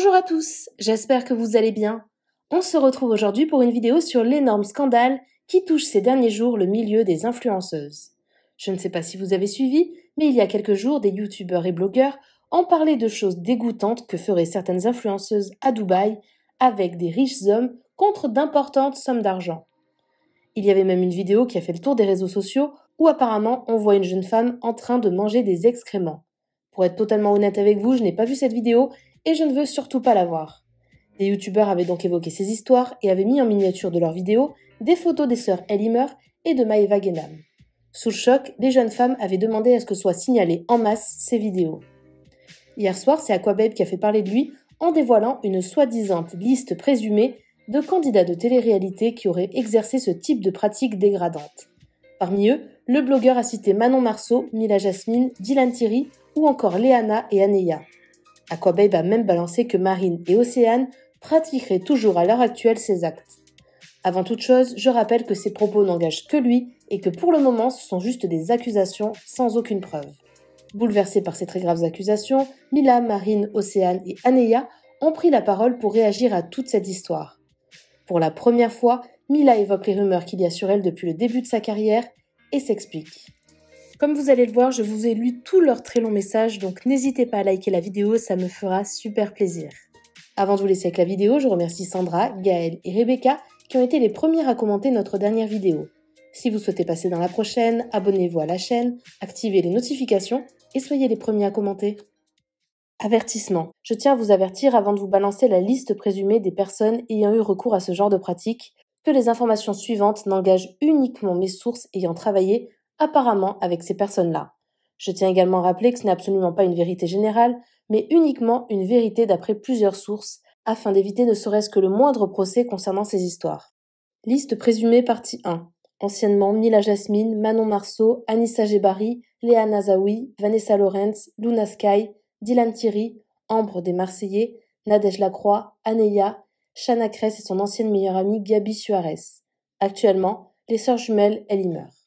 Bonjour à tous, j'espère que vous allez bien. On se retrouve aujourd'hui pour une vidéo sur l'énorme scandale qui touche ces derniers jours le milieu des influenceuses. Je ne sais pas si vous avez suivi, mais il y a quelques jours, des youtubeurs et blogueurs ont parlé de choses dégoûtantes que feraient certaines influenceuses à Dubaï avec des riches hommes contre d'importantes sommes d'argent. Il y avait même une vidéo qui a fait le tour des réseaux sociaux où apparemment on voit une jeune femme en train de manger des excréments. Pour être totalement honnête avec vous, je n'ai pas vu cette vidéo et je ne veux surtout pas la voir. Des youtubeurs avaient donc évoqué ces histoires et avaient mis en miniature de leurs vidéos des photos des sœurs Elimer et de Maeva Genam. Sous le choc, les jeunes femmes avaient demandé à ce que soient signalées en masse ces vidéos. Hier soir, c'est Aquababe qui a fait parler de lui en dévoilant une soi-disant liste présumée de candidats de télé-réalité qui auraient exercé ce type de pratique dégradante. Parmi eux, le blogueur a cité Manon Marceau, Mila Jasmine, Dylan Thierry ou encore Léana et Aneya. Aquababe a même balancé que Marine et Océane pratiqueraient toujours à l'heure actuelle ces actes. Avant toute chose, je rappelle que ces propos n'engagent que lui et que pour le moment ce sont juste des accusations sans aucune preuve. Bouleversés par ces très graves accusations, Mila, Marine, Océane et Aneya ont pris la parole pour réagir à toute cette histoire. Pour la première fois, Mila évoque les rumeurs qu'il y a sur elle depuis le début de sa carrière et s'explique. Comme vous allez le voir, je vous ai lu tous leurs très longs messages, donc n'hésitez pas à liker la vidéo, ça me fera super plaisir. Avant de vous laisser avec la vidéo, je remercie Sandra, Gaël et Rebecca qui ont été les premières à commenter notre dernière vidéo. Si vous souhaitez passer dans la prochaine, abonnez-vous à la chaîne, activez les notifications et soyez les premiers à commenter. Avertissement. Je tiens à vous avertir avant de vous balancer la liste présumée des personnes ayant eu recours à ce genre de pratique que les informations suivantes n'engagent uniquement mes sources ayant travaillé apparemment avec ces personnes-là. Je tiens également à rappeler que ce n'est absolument pas une vérité générale, mais uniquement une vérité d'après plusieurs sources, afin d'éviter ne serait-ce que le moindre procès concernant ces histoires. Liste présumée partie 1. Anciennement Mila Jasmine, Manon Marceau, Anissa Gebari, Léa Nazawi, Vanessa Lorenz, Luna Sky, Dylan Thierry, Ambre des Marseillais, Nadège Lacroix, Aneya, Shana Kress et son ancienne meilleure amie Gabi Suarez. Actuellement, les sœurs jumelles meurent.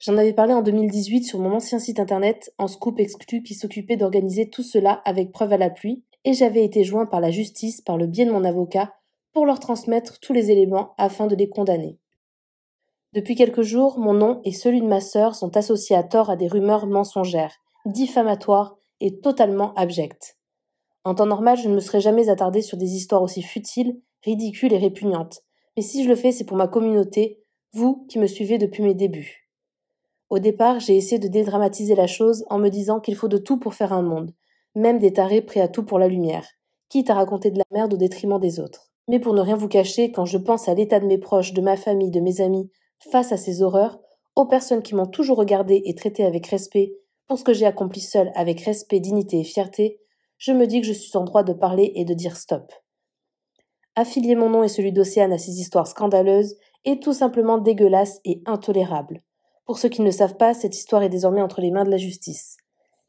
J'en avais parlé en 2018 sur mon ancien site internet, en scoop exclu, qui s'occupait d'organiser tout cela avec preuve à l'appui, et j'avais été joint par la justice par le biais de mon avocat pour leur transmettre tous les éléments afin de les condamner. Depuis quelques jours, mon nom et celui de ma sœur sont associés à tort à des rumeurs mensongères, diffamatoires et totalement abjectes. En temps normal, je ne me serais jamais attardé sur des histoires aussi futiles, ridicules et répugnantes. Mais si je le fais, c'est pour ma communauté, vous qui me suivez depuis mes débuts. Au départ, j'ai essayé de dédramatiser la chose en me disant qu'il faut de tout pour faire un monde, même des tarés prêts à tout pour la lumière, quitte à raconter de la merde au détriment des autres. Mais pour ne rien vous cacher, quand je pense à l'état de mes proches, de ma famille, de mes amis, face à ces horreurs, aux personnes qui m'ont toujours regardé et traité avec respect, pour ce que j'ai accompli seul avec respect, dignité et fierté, je me dis que je suis en droit de parler et de dire stop. Affilier mon nom et celui d'Océane à ces histoires scandaleuses est tout simplement dégueulasse et intolérable. Pour ceux qui ne le savent pas, cette histoire est désormais entre les mains de la justice.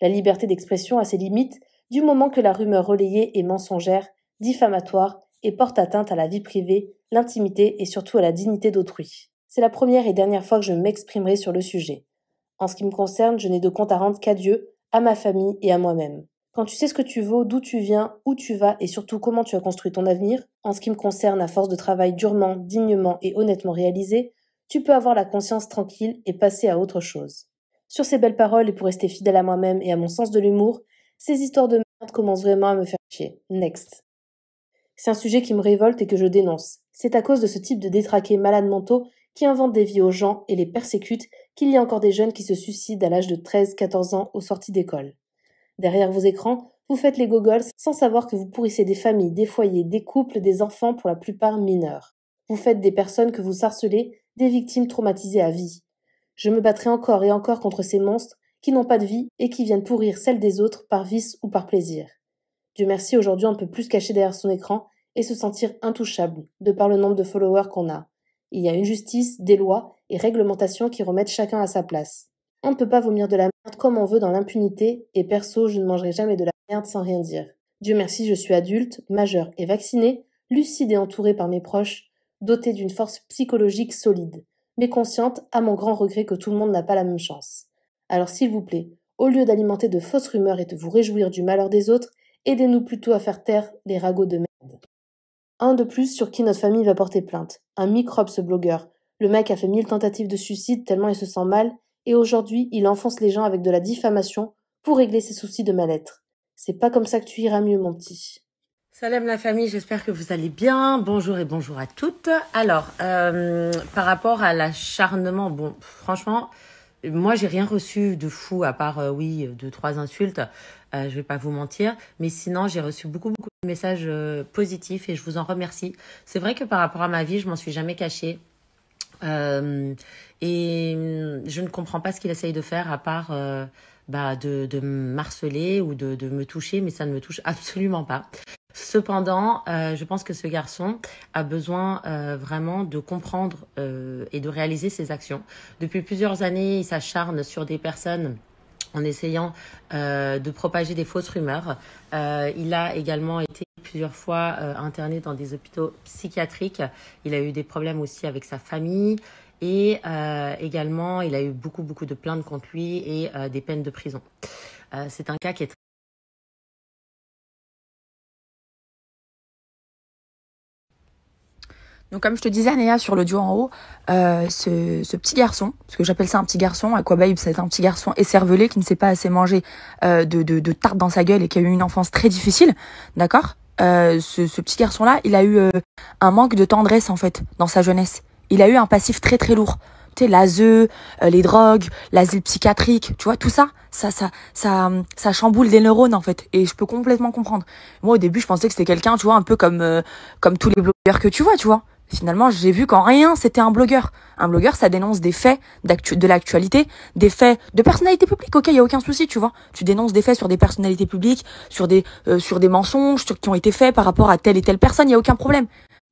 La liberté d'expression a ses limites du moment que la rumeur relayée est mensongère, diffamatoire et porte atteinte à la vie privée, l'intimité et surtout à la dignité d'autrui. C'est la première et dernière fois que je m'exprimerai sur le sujet. En ce qui me concerne, je n'ai de compte à rendre qu'à Dieu, à ma famille et à moi-même. Quand tu sais ce que tu vaux, d'où tu viens, où tu vas et surtout comment tu as construit ton avenir, en ce qui me concerne, à force de travail durement, dignement et honnêtement réalisé, tu peux avoir la conscience tranquille et passer à autre chose. Sur ces belles paroles et pour rester fidèle à moi-même et à mon sens de l'humour, ces histoires de merde commencent vraiment à me faire chier. Next. C'est un sujet qui me révolte et que je dénonce. C'est à cause de ce type de détraqués malades mentaux qui inventent des vies aux gens et les persécutent qu'il y a encore des jeunes qui se suicident à l'âge de 13-14 ans aux sorties d'école. Derrière vos écrans, vous faites les gogols sans savoir que vous pourrissez des familles, des foyers, des couples, des enfants pour la plupart mineurs. Vous faites des personnes que vous harcelez des victimes traumatisées à vie. Je me battrai encore et encore contre ces monstres qui n'ont pas de vie et qui viennent pourrir celle des autres par vice ou par plaisir. Dieu merci, aujourd'hui on ne peut plus se cacher derrière son écran et se sentir intouchable de par le nombre de followers qu'on a. Il y a une justice, des lois et réglementations qui remettent chacun à sa place. On ne peut pas vomir de la merde comme on veut dans l'impunité et perso, je ne mangerai jamais de la merde sans rien dire. Dieu merci, je suis adulte, majeur et vacciné, lucide et entouré par mes proches dotée d'une force psychologique solide, mais consciente, à mon grand regret, que tout le monde n'a pas la même chance. Alors s'il vous plaît, au lieu d'alimenter de fausses rumeurs et de vous réjouir du malheur des autres, aidez-nous plutôt à faire taire les ragots de merde. Un de plus sur qui notre famille va porter plainte. Un microbe ce blogueur. Le mec a fait mille tentatives de suicide tellement il se sent mal, et aujourd'hui il enfonce les gens avec de la diffamation pour régler ses soucis de mal-être. C'est pas comme ça que tu iras mieux, mon petit. Salam la famille, j'espère que vous allez bien. Bonjour et bonjour à toutes. Alors, euh, par rapport à l'acharnement, bon, franchement, moi j'ai rien reçu de fou à part, euh, oui, deux, trois insultes. Euh, je vais pas vous mentir, mais sinon j'ai reçu beaucoup, beaucoup de messages euh, positifs et je vous en remercie. C'est vrai que par rapport à ma vie, je m'en suis jamais cachée. Euh, et mm, je ne comprends pas ce qu'il essaye de faire à part euh, bah, de, de me harceler ou de, de me toucher, mais ça ne me touche absolument pas. Cependant, euh, je pense que ce garçon a besoin euh, vraiment de comprendre euh, et de réaliser ses actions. Depuis plusieurs années, il s'acharne sur des personnes en essayant de propager des fausses rumeurs. il a également été plusieurs fois interné dans des hôpitaux psychiatriques. Il a eu des problèmes aussi avec sa famille. Et également, il a eu beaucoup, beaucoup de plaintes contre lui et des peines de prison. C'est un cas qui est très Donc comme je te disais Néa sur duo en haut, euh, ce, petit garçon, parce que j'appelle ça un petit garçon, à Aquababe c'est un petit garçon écervelé qui ne sait pas assez manger euh, de, de, tarte dans sa gueule et qui a eu une enfance très difficile, d'accord euh, ce, petit garçon-là, il a eu un manque de tendresse en fait dans sa jeunesse. Il a eu un passif très très lourd. Tu sais, les drogues, l'asile psychiatrique, tu vois, tout ça, ça, ça, ça, ça chamboule des neurones en fait. Et je peux complètement comprendre. Moi au début, je pensais que c'était quelqu'un, tu vois, un peu comme, comme tous les blogueurs que tu vois, tu vois finalement, j'ai vu qu'en rien, c'était un blogueur. Un blogueur, ça dénonce des faits de l'actualité, des faits de personnalité publique, Ok, il y a aucun souci, tu vois. Tu dénonces des faits sur des personnalités publiques, sur des euh, sur des mensonges sur, qui ont été faits par rapport à telle et telle personne. Il y a aucun problème.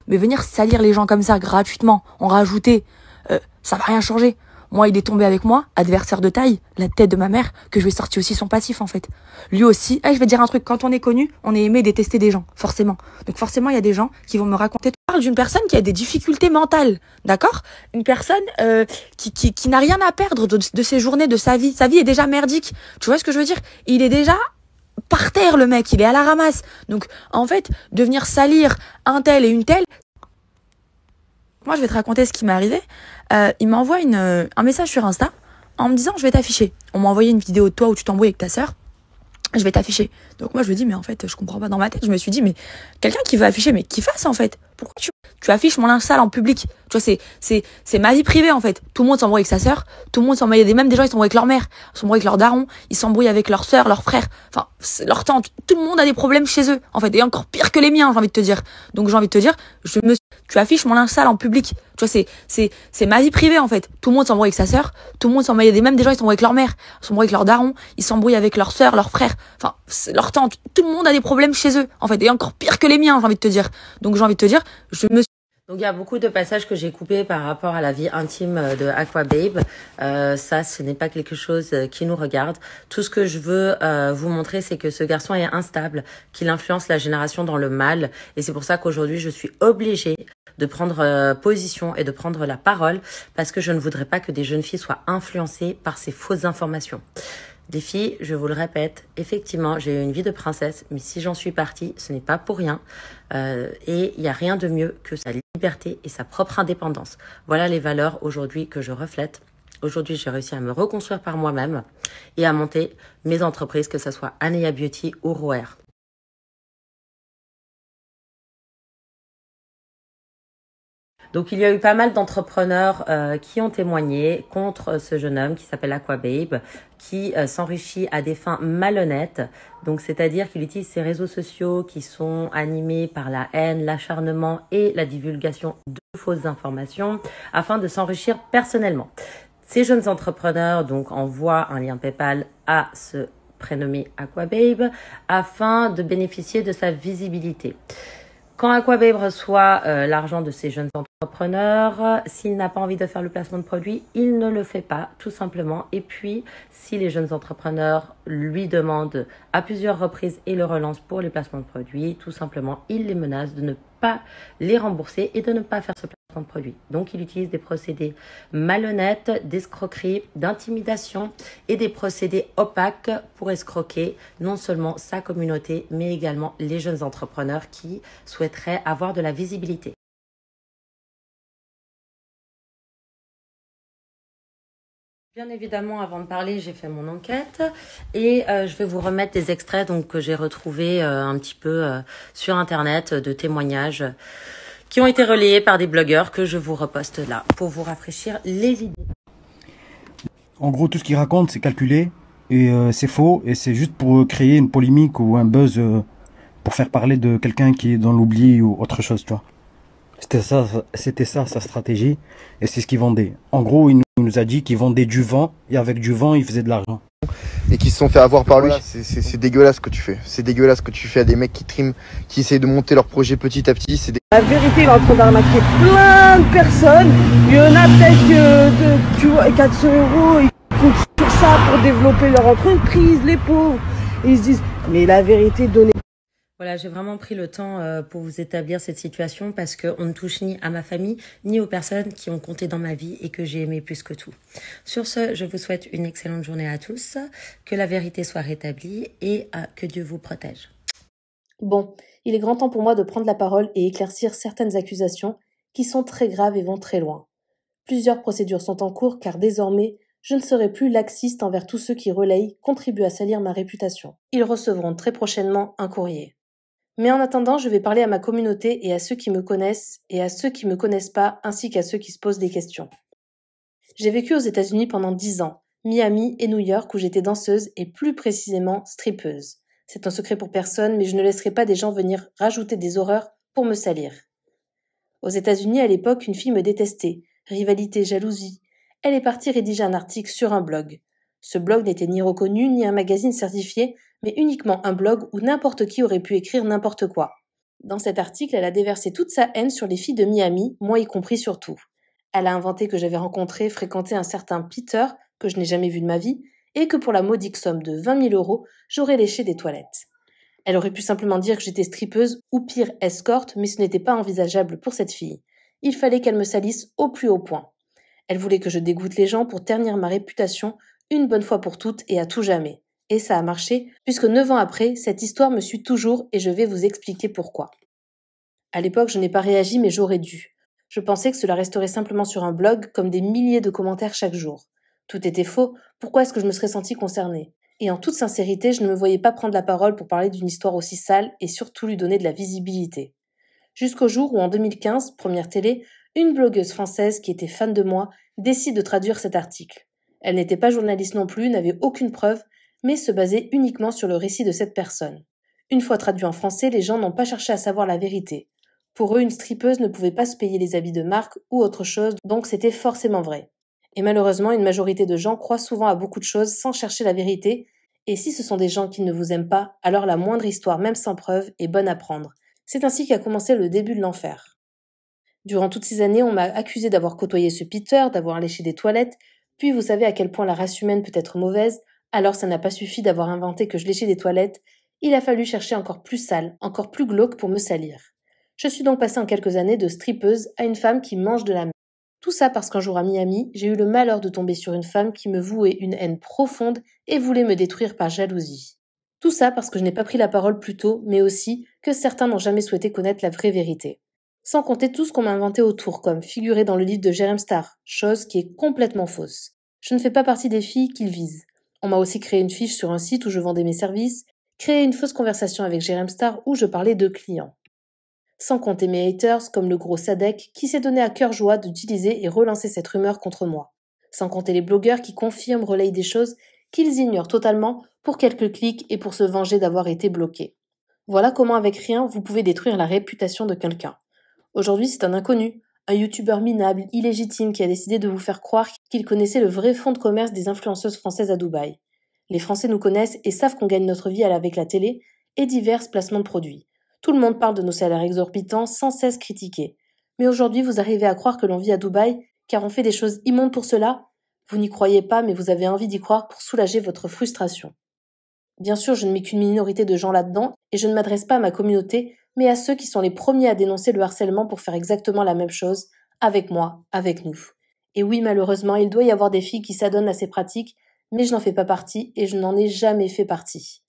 Mais venir salir les gens comme ça gratuitement, en rajouter, euh, ça va rien changer. Moi, il est tombé avec moi, adversaire de taille, la tête de ma mère, que je vais sortir aussi son passif, en fait. Lui aussi, eh, je vais dire un truc, quand on est connu, on est aimé détester des gens, forcément. Donc forcément, il y a des gens qui vont me raconter. Tu parles d'une personne qui a des difficultés mentales, d'accord Une personne euh, qui, qui, qui n'a rien à perdre de, de ses journées, de sa vie. Sa vie est déjà merdique. Tu vois ce que je veux dire Il est déjà par terre le mec, il est à la ramasse. Donc en fait, de venir salir un tel et une telle, moi, je vais te raconter ce qui m'est arrivé. Euh, il m'envoie euh, un message sur Insta en me disant je vais t'afficher. On m'a envoyé une vidéo de toi où tu t'embrouilles avec ta sœur. Je vais t'afficher. Donc moi je me dis mais en fait je comprends pas dans ma tête, je me suis dit mais quelqu'un qui veut afficher mais qui fasse en fait. Pourquoi tu, tu affiches mon linge sale en public Tu vois c'est c'est c'est ma vie privée en fait. Tout le monde s'embrouille avec sa sœur, tout le monde s'embrouille des mêmes des gens ils s'embrouillent avec leur mère, ils s'embrouillent avec leur daron, ils s'embrouillent avec leur sœur, leur frère, enfin leur tante. Tout le monde a des problèmes chez eux en fait et encore pire que les miens, j'ai envie de te dire. Donc j'ai envie de te dire je me tu affiches mon linge sale en public. Tu vois c'est c'est c'est ma vie privée en fait. Tout le monde s'embrouille avec sa sœur, tout le monde s'embrouille des mêmes des gens ils s'embrouillent avec leur mère, ils s'embrouillent avec leur daron, ils s'embrouillent avec leur sœur, leur frère, enfin leur tout le monde a des problèmes chez eux, en fait, et encore pire que les miens, j'ai envie de te dire. Donc j'ai envie de te dire, je me suis donc il y a beaucoup de passages que j'ai coupés par rapport à la vie intime de Babe. Euh, ça, ce n'est pas quelque chose euh, qui nous regarde. Tout ce que je veux euh, vous montrer, c'est que ce garçon est instable, qu'il influence la génération dans le mal. Et c'est pour ça qu'aujourd'hui, je suis obligée de prendre euh, position et de prendre la parole parce que je ne voudrais pas que des jeunes filles soient influencées par ces fausses informations. Les filles, je vous le répète, effectivement, j'ai eu une vie de princesse, mais si j'en suis partie, ce n'est pas pour rien. Euh, et il n'y a rien de mieux que sa liberté et sa propre indépendance. Voilà les valeurs aujourd'hui que je reflète. Aujourd'hui, j'ai réussi à me reconstruire par moi-même et à monter mes entreprises, que ce soit Anaya Beauty ou Roer. Donc il y a eu pas mal d'entrepreneurs euh, qui ont témoigné contre ce jeune homme qui s'appelle Aquababe, qui euh, s'enrichit à des fins malhonnêtes. Donc c'est-à-dire qu'il utilise ses réseaux sociaux qui sont animés par la haine, l'acharnement et la divulgation de fausses informations afin de s'enrichir personnellement. Ces jeunes entrepreneurs donc envoient un lien PayPal à ce prénommé Aquababe afin de bénéficier de sa visibilité. Quand Aquababe reçoit euh, l'argent de ces jeunes entrepreneurs, entrepreneur, s'il n'a pas envie de faire le placement de produit, il ne le fait pas, tout simplement. Et puis, si les jeunes entrepreneurs lui demandent à plusieurs reprises et le relancent pour les placements de produits, tout simplement, il les menace de ne pas les rembourser et de ne pas faire ce placement de produit. Donc, il utilise des procédés malhonnêtes, d'escroquerie, d'intimidation et des procédés opaques pour escroquer non seulement sa communauté, mais également les jeunes entrepreneurs qui souhaiteraient avoir de la visibilité. Bien évidemment, avant de parler, j'ai fait mon enquête et euh, je vais vous remettre des extraits donc, que j'ai retrouvés euh, un petit peu euh, sur Internet de témoignages qui ont été relayés par des blogueurs que je vous reposte là pour vous rafraîchir les idées. En gros, tout ce qu'ils raconte, c'est calculé et c'est faux et c'est juste pour créer une polémique ou un buzz pour faire parler de quelqu'un qui est dans l'oubli ou autre chose, tu vois. C'était ça, c'était ça sa stratégie et c'est ce qu'il vendait. En gros, il nous a dit qu'il vendait du vent et avec du vent, il faisait de l'argent. Et qui se sont fait avoir par lui. C'est dégueulasse ce que tu fais. C'est dégueulasse ce que tu fais à des mecs qui triment, qui essayent de monter leur projet petit à petit. C'est La vérité, il est en train d'arnaquer plein de personnes. Il y en a peut-être de tu vois, 400 euros, ils comptent sur ça pour développer leur entreprise, les pauvres. ils se disent, mais la vérité, donnée. Voilà, j'ai vraiment pris le temps euh, pour vous établir cette situation parce qu'on ne touche ni à ma famille, ni aux personnes qui ont compté dans ma vie et que j'ai aimé plus que tout. Sur ce, je vous souhaite une excellente journée à tous, que la vérité soit rétablie et euh, que Dieu vous protège. Bon, il est grand temps pour moi de prendre la parole et éclaircir certaines accusations qui sont très graves et vont très loin. Plusieurs procédures sont en cours car désormais, je ne serai plus laxiste envers tous ceux qui relayent, contribuent à salir ma réputation. Ils recevront très prochainement un courrier. Mais en attendant, je vais parler à ma communauté et à ceux qui me connaissent et à ceux qui me connaissent pas, ainsi qu'à ceux qui se posent des questions. J'ai vécu aux États-Unis pendant 10 ans, Miami et New York où j'étais danseuse et plus précisément strippeuse. C'est un secret pour personne, mais je ne laisserai pas des gens venir rajouter des horreurs pour me salir. Aux États-Unis, à l'époque, une fille me détestait. Rivalité, jalousie. Elle est partie rédiger un article sur un blog. Ce blog n'était ni reconnu ni un magazine certifié, mais uniquement un blog où n'importe qui aurait pu écrire n'importe quoi. Dans cet article, elle a déversé toute sa haine sur les filles de Miami, moi y compris surtout. Elle a inventé que j'avais rencontré, fréquenté un certain Peter, que je n'ai jamais vu de ma vie, et que pour la modique somme de 20 000 euros, j'aurais léché des toilettes. Elle aurait pu simplement dire que j'étais stripeuse ou pire escorte, mais ce n'était pas envisageable pour cette fille. Il fallait qu'elle me salisse au plus haut point. Elle voulait que je dégoûte les gens pour ternir ma réputation une bonne fois pour toutes et à tout jamais. Et ça a marché, puisque 9 ans après, cette histoire me suit toujours et je vais vous expliquer pourquoi. À l'époque, je n'ai pas réagi, mais j'aurais dû. Je pensais que cela resterait simplement sur un blog, comme des milliers de commentaires chaque jour. Tout était faux, pourquoi est-ce que je me serais sentie concernée Et en toute sincérité, je ne me voyais pas prendre la parole pour parler d'une histoire aussi sale et surtout lui donner de la visibilité. Jusqu'au jour où, en 2015, première télé, une blogueuse française qui était fan de moi décide de traduire cet article. Elle n'était pas journaliste non plus, n'avait aucune preuve, mais se baser uniquement sur le récit de cette personne. Une fois traduit en français, les gens n'ont pas cherché à savoir la vérité. Pour eux, une stripeuse ne pouvait pas se payer les habits de marque ou autre chose, donc c'était forcément vrai. Et malheureusement, une majorité de gens croient souvent à beaucoup de choses sans chercher la vérité, et si ce sont des gens qui ne vous aiment pas, alors la moindre histoire, même sans preuve, est bonne à prendre. C'est ainsi qu'a commencé le début de l'enfer. Durant toutes ces années, on m'a accusé d'avoir côtoyé ce Peter, d'avoir léché des toilettes, puis vous savez à quel point la race humaine peut être mauvaise, alors ça n'a pas suffi d'avoir inventé que je léchais des toilettes, il a fallu chercher encore plus sale, encore plus glauque pour me salir. Je suis donc passée en quelques années de strippeuse à une femme qui mange de la merde. Tout ça parce qu'un jour à Miami, j'ai eu le malheur de tomber sur une femme qui me vouait une haine profonde et voulait me détruire par jalousie. Tout ça parce que je n'ai pas pris la parole plus tôt, mais aussi que certains n'ont jamais souhaité connaître la vraie vérité. Sans compter tout ce qu'on m'a inventé autour, comme figuré dans le livre de Jerem Star, chose qui est complètement fausse. Je ne fais pas partie des filles qu'il vise. On m'a aussi créé une fiche sur un site où je vendais mes services, créé une fausse conversation avec Jérém Star où je parlais de clients. Sans compter mes haters comme le gros Sadek qui s'est donné à cœur joie d'utiliser et relancer cette rumeur contre moi. Sans compter les blogueurs qui confirment, relayent des choses qu'ils ignorent totalement pour quelques clics et pour se venger d'avoir été bloqués. Voilà comment avec rien vous pouvez détruire la réputation de quelqu'un. Aujourd'hui c'est un inconnu, un youtubeur minable, illégitime, qui a décidé de vous faire croire qu'il connaissait le vrai fonds de commerce des influenceuses françaises à Dubaï. Les Français nous connaissent et savent qu'on gagne notre vie avec la télé et divers placements de produits. Tout le monde parle de nos salaires exorbitants, sans cesse critiqués. Mais aujourd'hui, vous arrivez à croire que l'on vit à Dubaï, car on fait des choses immondes pour cela Vous n'y croyez pas, mais vous avez envie d'y croire pour soulager votre frustration. Bien sûr, je ne mets qu'une minorité de gens là-dedans, et je ne m'adresse pas à ma communauté, mais à ceux qui sont les premiers à dénoncer le harcèlement pour faire exactement la même chose, avec moi, avec nous. Et oui, malheureusement, il doit y avoir des filles qui s'adonnent à ces pratiques, mais je n'en fais pas partie et je n'en ai jamais fait partie.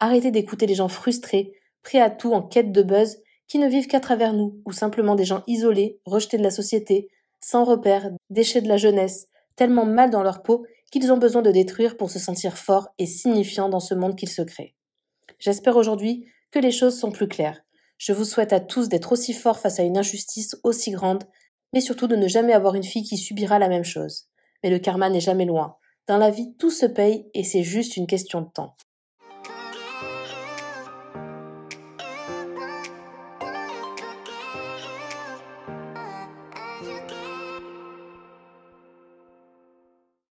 Arrêtez d'écouter les gens frustrés, prêts à tout en quête de buzz, qui ne vivent qu'à travers nous, ou simplement des gens isolés, rejetés de la société, sans repères, déchets de la jeunesse, tellement mal dans leur peau qu'ils ont besoin de détruire pour se sentir forts et signifiants dans ce monde qu'ils se créent. J'espère aujourd'hui que les choses sont plus claires je vous souhaite à tous d'être aussi forts face à une injustice aussi grande, mais surtout de ne jamais avoir une fille qui subira la même chose. Mais le karma n'est jamais loin. Dans la vie, tout se paye et c'est juste une question de temps.